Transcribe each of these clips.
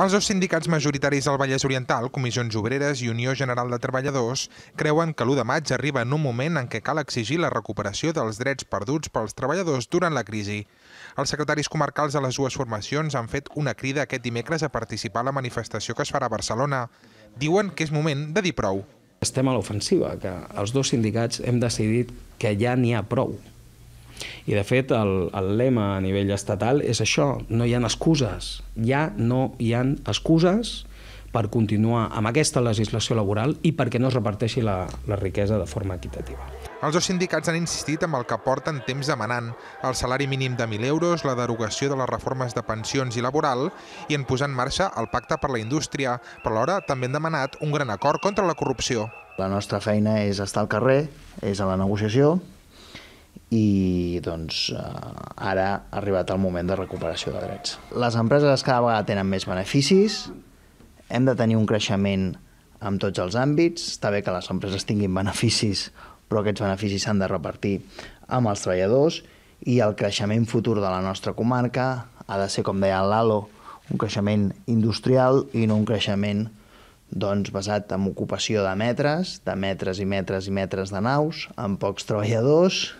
Els dos sindicats majoritaris al Vallès Oriental, Comissions Obreres i Unió General de Treballadors, creuen que l'1 de maig arriba en un moment en què cal exigir la recuperació dels drets perduts pels treballadors durant la crisi. Els secretaris comarcals de les dues formacions han fet una crida aquest dimecres a participar a la manifestació que es farà a Barcelona. Diuen que és moment de dir prou. Estem a l'ofensiva, que els dos sindicats hem decidit que ja n'hi ha prou i, de fet, el, el lema a nivell estatal és això, no hi ha excuses. Ja no hi han excuses per continuar amb aquesta legislació laboral i perquè no es reparteixi la, la riquesa de forma equitativa. Els dos sindicats han insistit amb el que porten temps demanant, el salari mínim de 1.000 euros, la derogació de les reformes de pensions i laboral i en posar en marxa el pacte per la indústria, però alhora també han demanat un gran acord contra la corrupció. La nostra feina és estar al carrer, és a la negociació, i doncs eh, ara ha arribat el moment de recuperació de drets. Les empreses cada vegada tenen més beneficis, hem de tenir un creixement en tots els àmbits, està bé que les empreses tinguin beneficis, però aquests beneficis s'han de repartir amb els treballadors i el creixement futur de la nostra comarca ha de ser, com deia l'Alo, un creixement industrial i no un creixement doncs, basat en ocupació de metres, de metres i metres i metres de naus, amb pocs treballadors,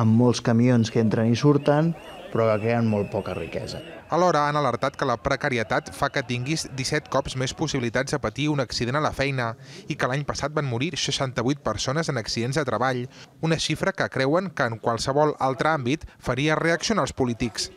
amb molts camions que entren i surten, però que creen molt poca riquesa. Alhora han alertat que la precarietat fa que tinguis 17 cops més possibilitats de patir un accident a la feina i que l'any passat van morir 68 persones en accidents de treball, una xifra que creuen que en qualsevol altre àmbit faria reaccionar els polítics.